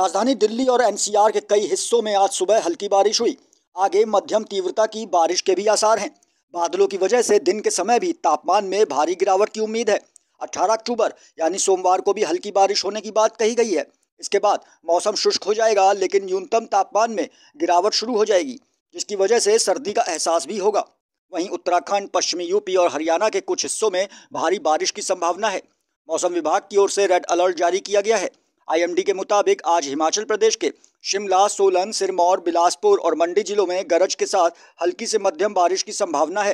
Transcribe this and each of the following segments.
राजधानी दिल्ली और एनसीआर के कई हिस्सों में आज सुबह हल्की बारिश हुई आगे मध्यम तीव्रता की बारिश के भी आसार हैं बादलों की वजह से दिन के समय भी तापमान में भारी गिरावट की उम्मीद है 18 अक्टूबर यानी सोमवार को भी हल्की बारिश होने की बात कही गई है इसके बाद मौसम शुष्क हो जाएगा लेकिन न्यूनतम तापमान में गिरावट शुरू हो जाएगी जिसकी वजह से सर्दी का एहसास भी होगा वहीं उत्तराखंड पश्चिमी यूपी और हरियाणा के कुछ हिस्सों में भारी बारिश की संभावना है मौसम विभाग की ओर से रेड अलर्ट जारी किया गया है आईएमडी के मुताबिक आज हिमाचल प्रदेश के शिमला सोलन सिरमौर बिलासपुर और मंडी जिलों में गरज के साथ हल्की से मध्यम बारिश की संभावना है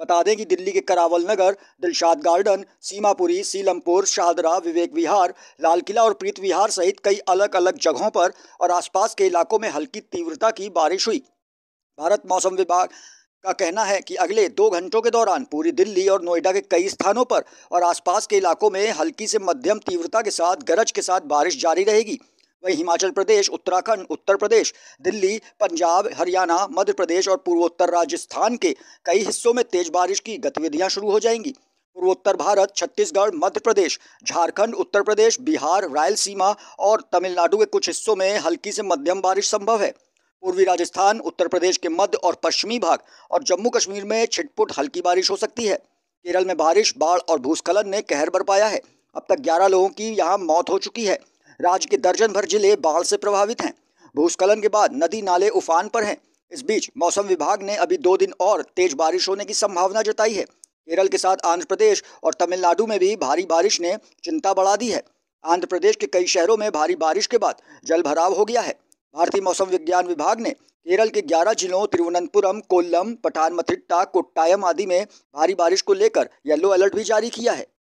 बता दें कि दिल्ली के करावल नगर दिलशाद गार्डन सीमापुरी सीलमपुर शाहदरा विवेक विहार लाल किला और प्रीत विहार सहित कई अलग अलग जगहों पर और आसपास के इलाकों में हल्की तीव्रता की बारिश हुई भारत मौसम विभाग का कहना है कि अगले दो घंटों के दौरान पूरी दिल्ली और नोएडा के कई स्थानों पर और आसपास के इलाकों में हल्की से मध्यम तीव्रता के साथ गरज के साथ बारिश जारी रहेगी वहीं हिमाचल प्रदेश उत्तराखंड उत्तर प्रदेश दिल्ली पंजाब हरियाणा मध्य प्रदेश और पूर्वोत्तर राजस्थान के कई हिस्सों में तेज बारिश की गतिविधियां शुरू हो जाएंगी पूर्वोत्तर भारत छत्तीसगढ़ मध्य प्रदेश झारखंड उत्तर प्रदेश बिहार रायलसीमा और तमिलनाडु के कुछ हिस्सों में हल्की से मध्यम बारिश संभव है पूर्वी राजस्थान उत्तर प्रदेश के मध्य और पश्चिमी भाग और जम्मू कश्मीर में छिटपुट हल्की बारिश हो सकती है केरल में बारिश बाढ़ और भूस्खलन ने कहर बरपाया है अब तक 11 लोगों की यहां मौत हो चुकी है राज्य के दर्जन भर जिले बाढ़ से प्रभावित हैं भूस्खलन के बाद नदी नाले उफान पर हैं इस बीच मौसम विभाग ने अभी दो दिन और तेज बारिश होने की संभावना जताई है केरल के साथ आंध्र प्रदेश और तमिलनाडु में भी भारी बारिश ने चिंता बढ़ा दी है आंध्र प्रदेश के कई शहरों में भारी बारिश के बाद जलभराव हो गया है भारतीय मौसम विज्ञान विभाग ने केरल के 11 जिलों तिरुवनंतपुरम कोल्लम पठानमथिट्टा कोट्टायम आदि में भारी बारिश को लेकर येलो अलर्ट भी जारी किया है